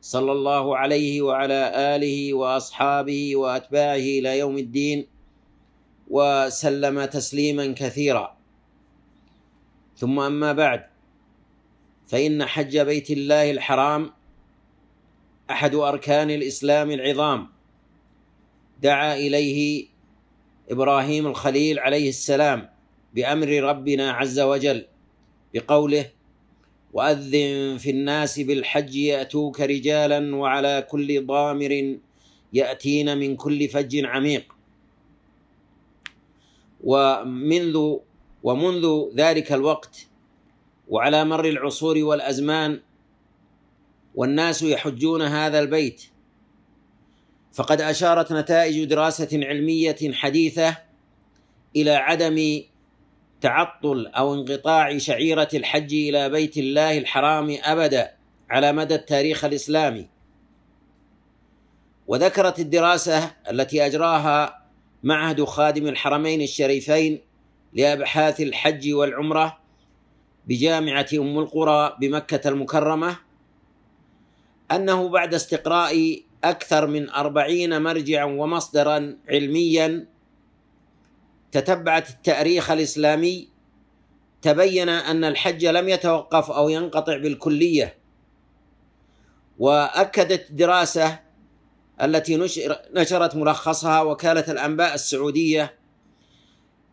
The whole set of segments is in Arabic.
صلى الله عليه وعلى آله وأصحابه وأتباعه إلى يوم الدين وسلم تسليما كثيرا ثم أما بعد فإن حج بيت الله الحرام أحد أركان الإسلام العظام دعا إليه إبراهيم الخليل عليه السلام بأمر ربنا عز وجل بقوله واذن في الناس بالحج ياتوك رجالا وعلى كل ضامر ياتين من كل فج عميق ومنذ ومنذ ذلك الوقت وعلى مر العصور والازمان والناس يحجون هذا البيت فقد اشارت نتائج دراسه علميه حديثه الى عدم تعطل او انقطاع شعيره الحج الى بيت الله الحرام ابدا على مدى التاريخ الاسلامي وذكرت الدراسه التي اجراها معهد خادم الحرمين الشريفين لابحاث الحج والعمره بجامعه ام القرى بمكه المكرمه انه بعد استقراء اكثر من اربعين مرجعا ومصدرا علميا تتبعت التاريخ الاسلامي تبين ان الحج لم يتوقف او ينقطع بالكليه واكدت دراسه التي نشرت ملخصها وكاله الانباء السعوديه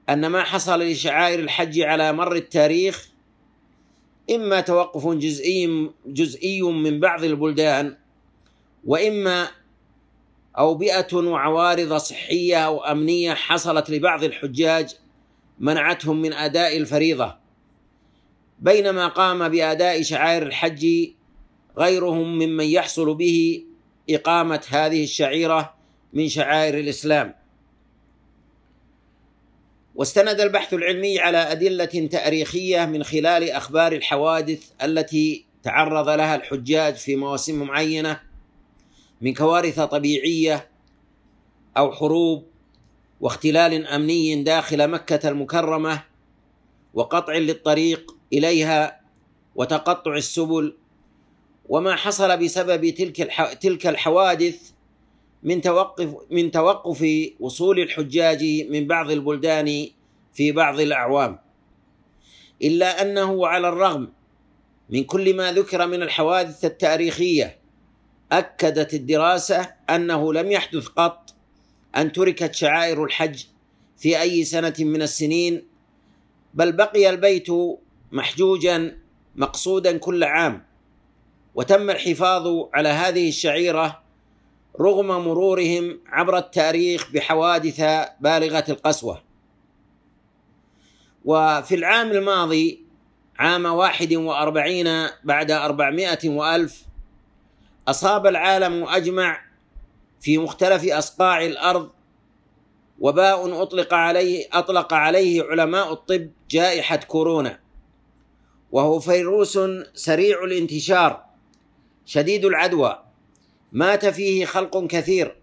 ان ما حصل لشعائر الحج على مر التاريخ اما توقف جزئي جزئي من بعض البلدان واما أوبئة وعوارض صحية أو أمنية حصلت لبعض الحجاج منعتهم من أداء الفريضة بينما قام بأداء شعائر الحج غيرهم ممن يحصل به إقامة هذه الشعيرة من شعائر الإسلام واستند البحث العلمي على أدلة تاريخية من خلال أخبار الحوادث التي تعرض لها الحجاج في مواسم معينه من كوارث طبيعيه او حروب واختلال امني داخل مكه المكرمه وقطع للطريق اليها وتقطع السبل وما حصل بسبب تلك تلك الحوادث من توقف من توقف وصول الحجاج من بعض البلدان في بعض الاعوام الا انه على الرغم من كل ما ذكر من الحوادث التاريخيه اكدت الدراسه انه لم يحدث قط ان تركت شعائر الحج في اي سنه من السنين بل بقي البيت محجوجا مقصودا كل عام وتم الحفاظ على هذه الشعيره رغم مرورهم عبر التاريخ بحوادث بالغه القسوه وفي العام الماضي عام واحد وأربعين بعد أربعمائة وألف أصاب العالم أجمع في مختلف أصقاع الأرض وباء أطلق عليه أطلق عليه علماء الطب جائحة كورونا وهو فيروس سريع الانتشار شديد العدوى مات فيه خلق كثير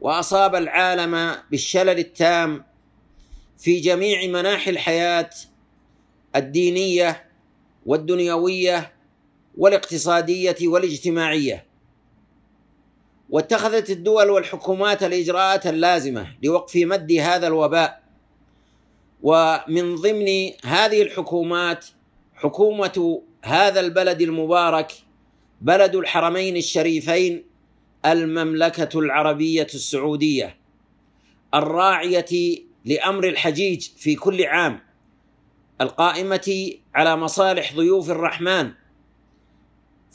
واصاب العالم بالشلل التام في جميع مناحي الحياه الدينيه والدنيويه والاقتصادية والاجتماعية واتخذت الدول والحكومات الإجراءات اللازمة لوقف مد هذا الوباء ومن ضمن هذه الحكومات حكومة هذا البلد المبارك بلد الحرمين الشريفين المملكة العربية السعودية الراعية لأمر الحجيج في كل عام القائمة على مصالح ضيوف الرحمن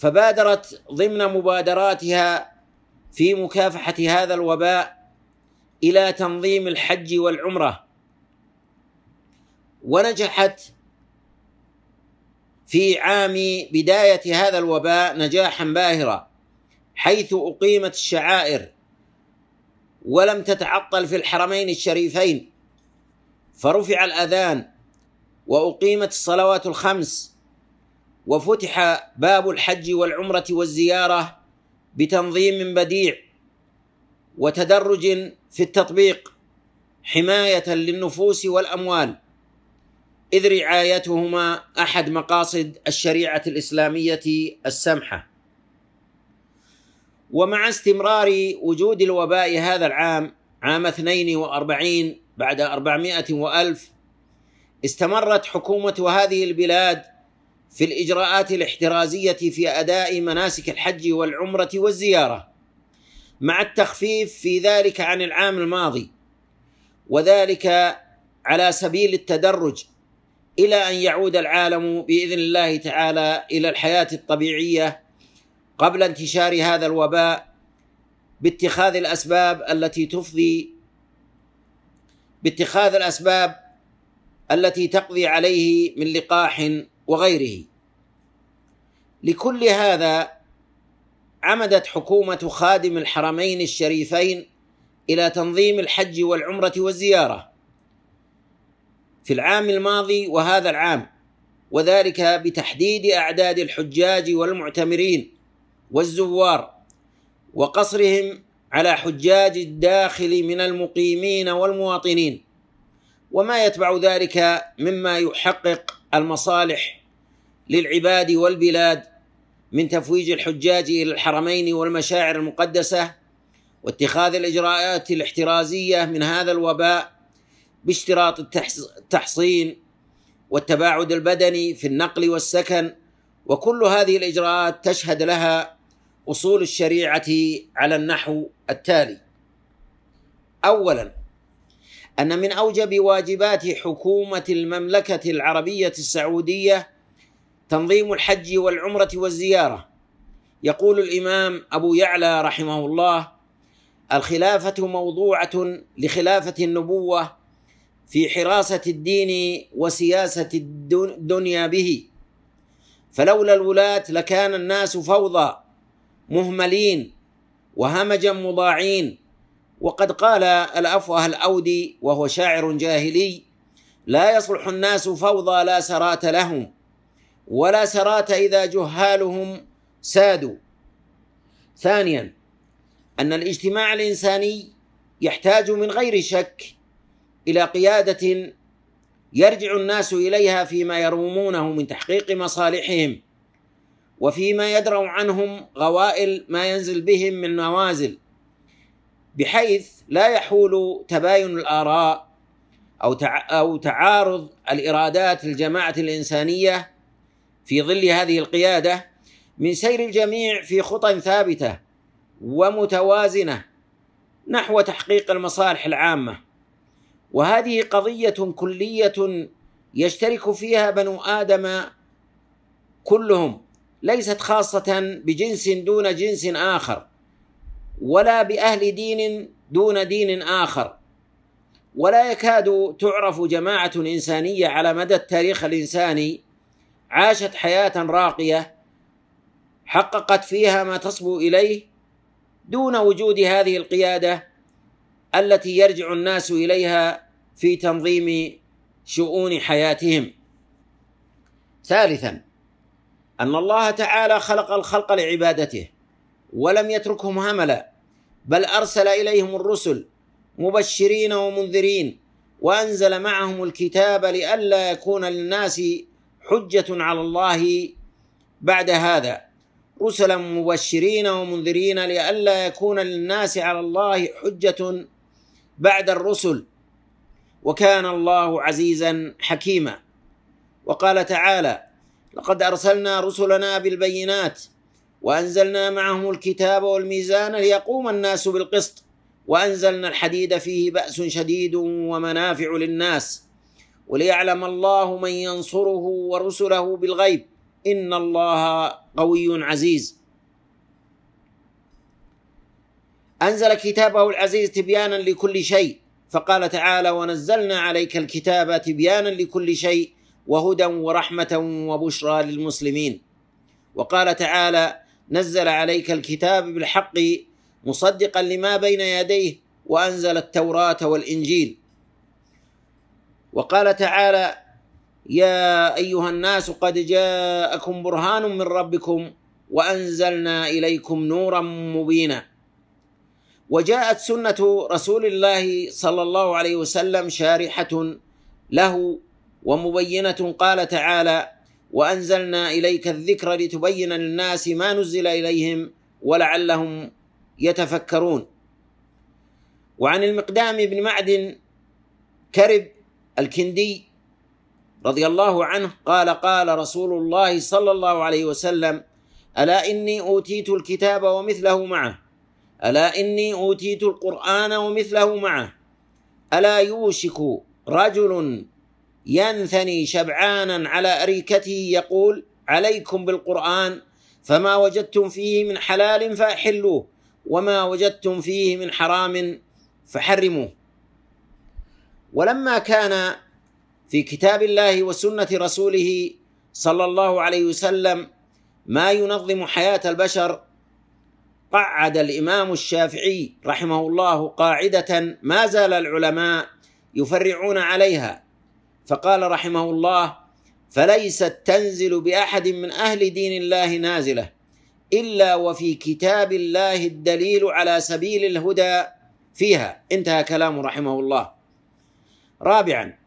فبادرت ضمن مبادراتها في مكافحه هذا الوباء الى تنظيم الحج والعمره ونجحت في عام بدايه هذا الوباء نجاحا باهرا حيث اقيمت الشعائر ولم تتعطل في الحرمين الشريفين فرفع الاذان واقيمت الصلوات الخمس وفتح باب الحج والعمرة والزيارة بتنظيم بديع وتدرج في التطبيق حماية للنفوس والأموال إذ رعايتهما أحد مقاصد الشريعة الإسلامية السمحة ومع استمرار وجود الوباء هذا العام عام 42 بعد 400 وألف استمرت حكومة هذه البلاد في الاجراءات الاحترازيه في اداء مناسك الحج والعمره والزياره مع التخفيف في ذلك عن العام الماضي وذلك على سبيل التدرج الى ان يعود العالم باذن الله تعالى الى الحياه الطبيعيه قبل انتشار هذا الوباء باتخاذ الاسباب التي تفضي باتخاذ الاسباب التي تقضي عليه من لقاح وغيره لكل هذا عمدت حكومة خادم الحرمين الشريفين إلى تنظيم الحج والعمرة والزيارة في العام الماضي وهذا العام وذلك بتحديد أعداد الحجاج والمعتمرين والزوار وقصرهم على حجاج الداخل من المقيمين والمواطنين وما يتبع ذلك مما يحقق المصالح للعباد والبلاد من تفويج الحجاج الى الحرمين والمشاعر المقدسه واتخاذ الاجراءات الاحترازيه من هذا الوباء باشتراط التحصين والتباعد البدني في النقل والسكن وكل هذه الاجراءات تشهد لها اصول الشريعه على النحو التالي اولا أن من أوجب واجبات حكومة المملكة العربية السعودية تنظيم الحج والعمرة والزيارة يقول الإمام أبو يعلى رحمه الله الخلافة موضوعة لخلافة النبوة في حراسة الدين وسياسة الدنيا به فلولا الولاة لكان الناس فوضى مهملين وهمجا مضاعين وقد قال الافوه الاودي وهو شاعر جاهلي لا يصلح الناس فوضى لا سرات لهم ولا سرات اذا جهالهم سادوا ثانيا ان الاجتماع الانساني يحتاج من غير شك الى قياده يرجع الناس اليها فيما يرومونه من تحقيق مصالحهم وفيما يدرأ عنهم غوائل ما ينزل بهم من نوازل بحيث لا يحول تباين الآراء أو أو تعارض الإرادات الجماعة الإنسانية في ظل هذه القيادة من سير الجميع في خطى ثابتة ومتوازنة نحو تحقيق المصالح العامة وهذه قضية كلية يشترك فيها بنو آدم كلهم ليست خاصة بجنس دون جنس آخر ولا باهل دين دون دين اخر ولا يكاد تعرف جماعه انسانيه على مدى التاريخ الانساني عاشت حياه راقيه حققت فيها ما تصبو اليه دون وجود هذه القياده التي يرجع الناس اليها في تنظيم شؤون حياتهم ثالثا ان الله تعالى خلق الخلق لعبادته ولم يتركهم هملا بل أرسل إليهم الرسل مبشرين ومنذرين وأنزل معهم الكتاب لئلا يكون للناس حجة على الله بعد هذا رسلا مبشرين ومنذرين لئلا يكون للناس على الله حجة بعد الرسل وكان الله عزيزا حكيما وقال تعالى لقد ارسلنا رسلنا بالبينات وأنزلنا معهم الكتاب والميزان ليقوم الناس بالقسط وأنزلنا الحديد فيه بأس شديد ومنافع للناس وليعلم الله من ينصره ورسله بالغيب إن الله قوي عزيز أنزل كتابه العزيز تبيانا لكل شيء فقال تعالى ونزلنا عليك الكتاب تبيانا لكل شيء وهدى ورحمة وبشرى للمسلمين وقال تعالى نزل عليك الكتاب بالحق مصدقا لما بين يديه وانزل التوراه والانجيل وقال تعالى يا ايها الناس قد جاءكم برهان من ربكم وانزلنا اليكم نورا مبينا وجاءت سنه رسول الله صلى الله عليه وسلم شارحه له ومبينه قال تعالى وانزلنا اليك الذكر لتبين للناس ما نزل اليهم ولعلهم يتفكرون وعن المقدام بن معدن كرب الكندي رضي الله عنه قال قال رسول الله صلى الله عليه وسلم الا اني اوتيت الكتاب ومثله معه الا اني اوتيت القران ومثله معه الا يوشك رجل ينثني شبعانا على أريكته يقول عليكم بالقرآن فما وجدتم فيه من حلال فأحلوه وما وجدتم فيه من حرام فحرموه ولما كان في كتاب الله وسنة رسوله صلى الله عليه وسلم ما ينظم حياة البشر قعد الإمام الشافعي رحمه الله قاعدة ما زال العلماء يفرعون عليها فقال رحمه الله فليست تنزل باحد من اهل دين الله نازله الا وفي كتاب الله الدليل على سبيل الهدى فيها انتهى كلامه رحمه الله رابعا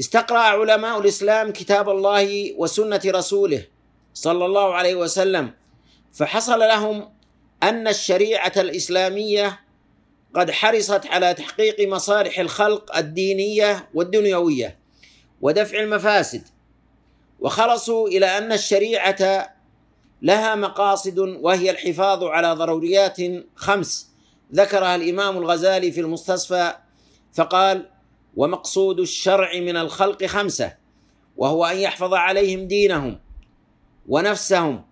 استقرا علماء الاسلام كتاب الله وسنه رسوله صلى الله عليه وسلم فحصل لهم ان الشريعه الاسلاميه قد حرصت على تحقيق مصالح الخلق الدينيه والدنيويه ودفع المفاسد وخلصوا الى ان الشريعه لها مقاصد وهي الحفاظ على ضروريات خمس ذكرها الامام الغزالي في المستصفى فقال ومقصود الشرع من الخلق خمسه وهو ان يحفظ عليهم دينهم ونفسهم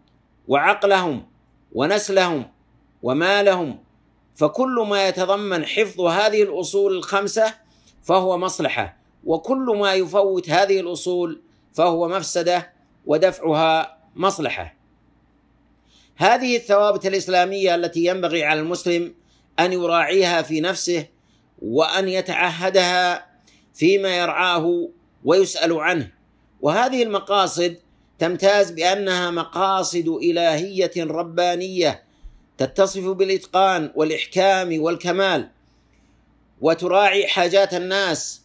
وعقلهم ونسلهم ومالهم فكل ما يتضمن حفظ هذه الاصول الخمسه فهو مصلحه وكل ما يفوت هذه الاصول فهو مفسده ودفعها مصلحه هذه الثوابت الاسلاميه التي ينبغي على المسلم ان يراعيها في نفسه وان يتعهدها فيما يرعاه ويسال عنه وهذه المقاصد تمتاز بانها مقاصد الهيه ربانيه تتصف بالاتقان والاحكام والكمال وتراعي حاجات الناس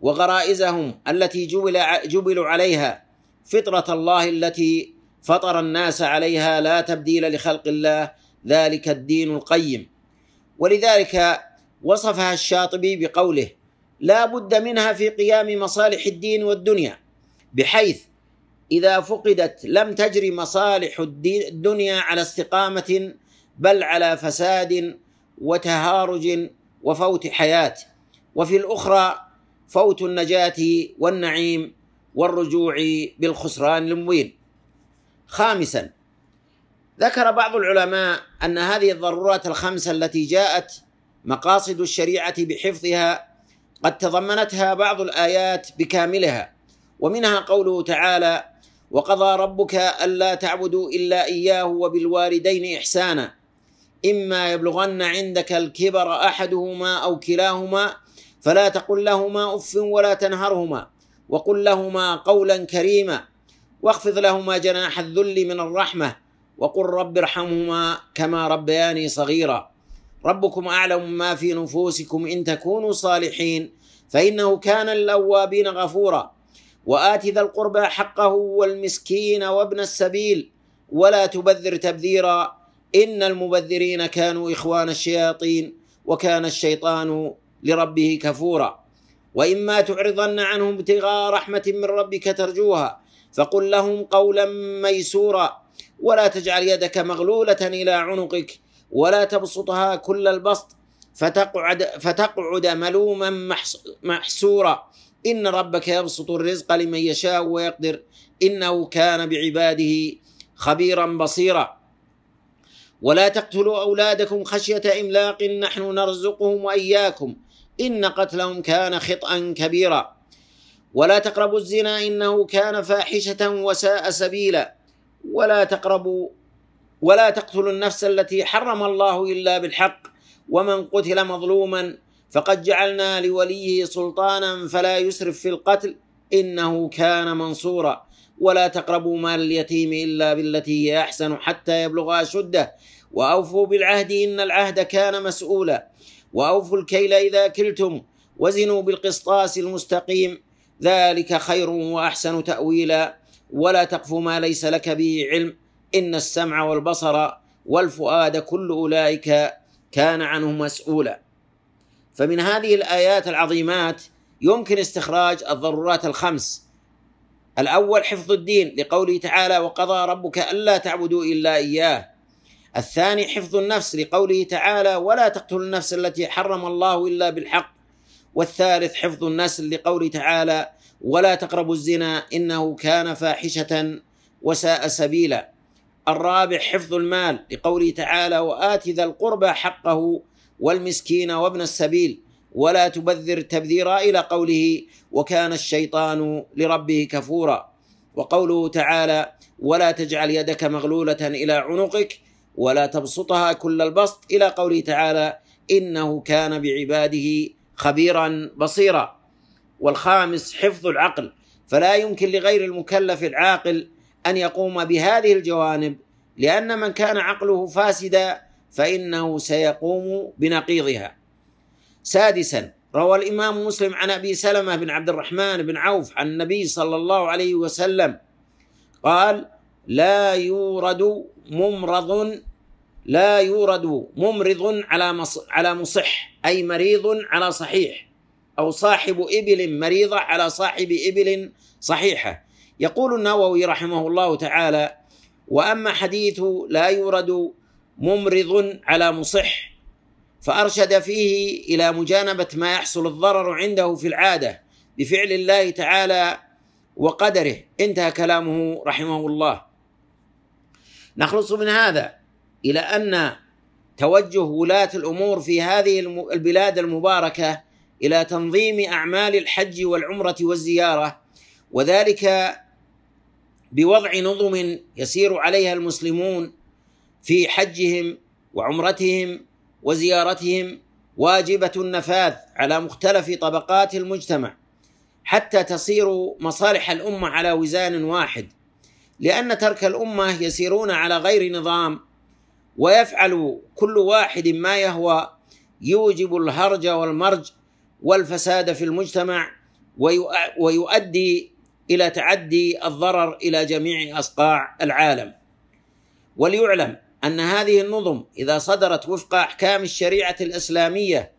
وغرائزهم التي جبل جبلوا عليها فطرة الله التي فطر الناس عليها لا تبديل لخلق الله ذلك الدين القيم ولذلك وصفها الشاطبي بقوله لا بد منها في قيام مصالح الدين والدنيا بحيث إذا فقدت لم تجري مصالح الدنيا على استقامة بل على فساد وتهارج وفوت حياة وفي الأخرى فوت النجاة والنعيم والرجوع بالخسران المبين خامسا ذكر بعض العلماء أن هذه الضرورات الخمسة التي جاءت مقاصد الشريعة بحفظها قد تضمنتها بعض الآيات بكاملها ومنها قوله تعالى وقضى ربك ألا تعبدوا إلا إياه وبالوالدين إحسانا إما يبلغن عندك الكبر أحدهما أو كلاهما فلا تقل لهما اف ولا تنهرهما وقل لهما قولا كريما واخفض لهما جناح الذل من الرحمه وقل رب ارحمهما كما ربياني صغيرا ربكم اعلم ما في نفوسكم ان تكونوا صالحين فانه كان الاوابين غفورا وات ذا القربى حقه والمسكين وابن السبيل ولا تبذر تبذيرا ان المبذرين كانوا اخوان الشياطين وكان الشيطان لربه كفورا وإما تعرضن عنهم ابتغاء رحمة من ربك ترجوها فقل لهم قولا ميسورا ولا تجعل يدك مغلولة إلى عنقك ولا تبسطها كل البسط فتقعد فتقعد ملوما محسورا إن ربك يبسط الرزق لمن يشاء ويقدر إنه كان بعباده خبيرا بصيرا ولا تقتلوا أولادكم خشية إملاق نحن نرزقهم وإياكم ۖ إن قتلهم كان خطأ كبيرا ولا تقربوا الزنا إنه كان فاحشة وساء سبيلا ولا تقربوا ولا تقتلوا النفس التي حرم الله إلا بالحق ومن قتل مظلوما فقد جعلنا لوليه سلطانا فلا يسرف في القتل إنه كان منصورا ولا تقربوا مال اليتيم إلا بالتي هي أحسن حتى يبلغ أشده وأوفوا بالعهد إن العهد كان مسؤولا وأوفوا الكيل إذا كلتم وزنوا بالقسطاس المستقيم ذلك خير وأحسن تأويلا ولا تقف ما ليس لك به علم إن السمع والبصر والفؤاد كل أولئك كان عنه مسؤولا فمن هذه الآيات العظيمات يمكن استخراج الضرورات الخمس الأول حفظ الدين لقوله تعالى وقضى ربك ألا تعبدوا إلا إياه الثاني حفظ النفس لقوله تعالى ولا تقتل النفس التي حرم الله إلا بالحق والثالث حفظ النسل لقوله تعالى ولا تقربوا الزنا إنه كان فاحشة وساء سبيلا الرابع حفظ المال لقوله تعالى وآت ذا القربى حقه والمسكين وابن السبيل ولا تبذر تبذيرا إلى قوله وكان الشيطان لربه كفورا وقوله تعالى ولا تجعل يدك مغلولة إلى عنقك ولا تبسطها كل البسط إلى قوله تعالى إنه كان بعباده خبيرا بصيرا والخامس حفظ العقل فلا يمكن لغير المكلف العاقل أن يقوم بهذه الجوانب لأن من كان عقله فاسدا فإنه سيقوم بنقيضها سادسا روى الإمام مسلم عن أبي سلمة بن عبد الرحمن بن عوف عن النبي صلى الله عليه وسلم قال لا يورد ممرض لا يورد ممرض على على مصح اي مريض على صحيح او صاحب ابل مريضه على صاحب ابل صحيحه يقول النووي رحمه الله تعالى واما حديث لا يورد ممرض على مصح فارشد فيه الى مجانبه ما يحصل الضرر عنده في العاده بفعل الله تعالى وقدره انتهى كلامه رحمه الله نخلص من هذا إلى أن توجه ولاة الأمور في هذه البلاد المباركة إلى تنظيم أعمال الحج والعمرة والزيارة وذلك بوضع نظم يسير عليها المسلمون في حجهم وعمرتهم وزيارتهم واجبة النفاذ على مختلف طبقات المجتمع حتى تصير مصالح الأمة على وزان واحد لأن ترك الأمة يسيرون على غير نظام ويفعل كل واحد ما يهوى يوجب الهرج والمرج والفساد في المجتمع ويؤدي الى تعدي الضرر الى جميع اصقاع العالم وليعلم ان هذه النظم اذا صدرت وفق احكام الشريعه الاسلاميه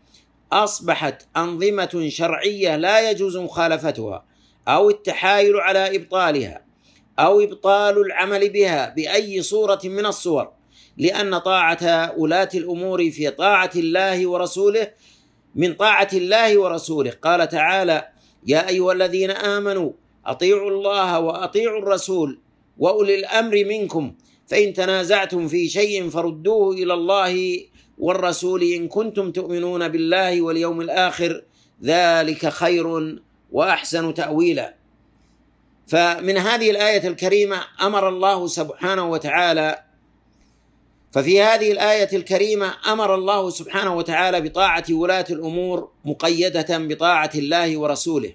اصبحت انظمه شرعيه لا يجوز مخالفتها او التحايل على ابطالها او ابطال العمل بها باي صوره من الصور لأن طاعة ولاة الأمور في طاعة الله ورسوله من طاعة الله ورسوله قال تعالى يا أيها الذين آمنوا أطيعوا الله وأطيعوا الرسول وأولي الأمر منكم فإن تنازعتم في شيء فردوه إلى الله والرسول إن كنتم تؤمنون بالله واليوم الآخر ذلك خير وأحسن تأويلا فمن هذه الآية الكريمة أمر الله سبحانه وتعالى ففي هذه الآية الكريمة أمر الله سبحانه وتعالى بطاعة ولاة الأمور مقيدة بطاعة الله ورسوله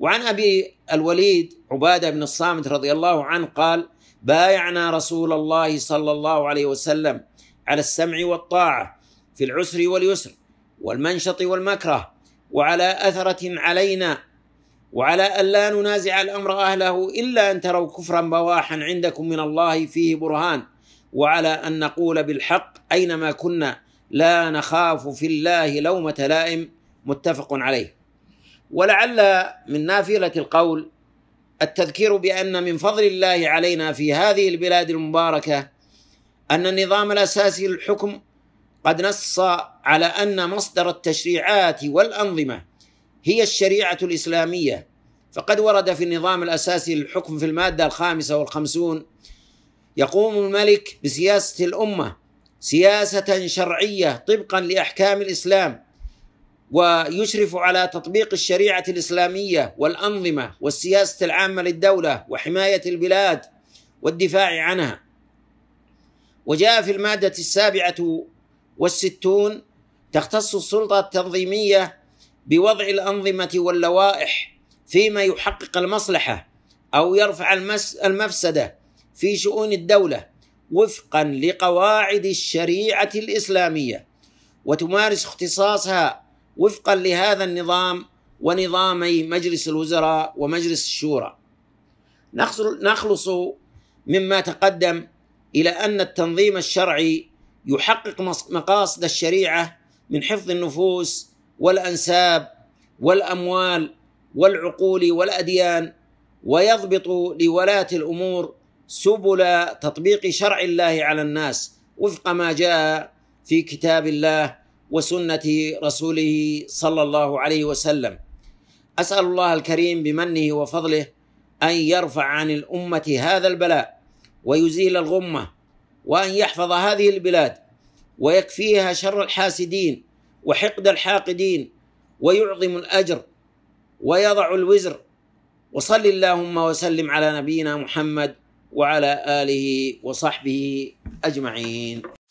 وعن أبي الوليد عبادة بن الصامت رضي الله عنه قال بايعنا رسول الله صلى الله عليه وسلم على السمع والطاعة في العسر واليسر والمنشط والمكره وعلى أثرة علينا وعلى ألا ننازع الأمر أهله إلا أن تروا كفرا بواحا عندكم من الله فيه برهان وعلى أن نقول بالحق أينما كنا لا نخاف في الله لومة لائم متفق عليه ولعل من نافلة القول التذكير بأن من فضل الله علينا في هذه البلاد المباركة أن النظام الأساسي للحكم قد نص على أن مصدر التشريعات والأنظمة هي الشريعة الإسلامية فقد ورد في النظام الأساسي للحكم في المادة الخامسة والخمسون يقوم الملك بسياسة الأمة سياسة شرعية طبقا لأحكام الإسلام ويشرف على تطبيق الشريعة الإسلامية والأنظمة والسياسة العامة للدولة وحماية البلاد والدفاع عنها وجاء في المادة السابعة والستون تختص السلطة التنظيمية بوضع الأنظمة واللوائح فيما يحقق المصلحة أو يرفع المفسدة في شؤون الدولة وفقا لقواعد الشريعة الإسلامية وتمارس اختصاصها وفقا لهذا النظام ونظامي مجلس الوزراء ومجلس الشورى نخلص مما تقدم إلى أن التنظيم الشرعي يحقق مقاصد الشريعة من حفظ النفوس والأنساب والأموال والعقول والأديان ويضبط لولاة الأمور سبل تطبيق شرع الله على الناس وفق ما جاء في كتاب الله وسنه رسوله صلى الله عليه وسلم اسال الله الكريم بمنه وفضله ان يرفع عن الامه هذا البلاء ويزيل الغمه وان يحفظ هذه البلاد ويكفيها شر الحاسدين وحقد الحاقدين ويعظم الاجر ويضع الوزر وصل اللهم وسلم على نبينا محمد وعلى اله وصحبه اجمعين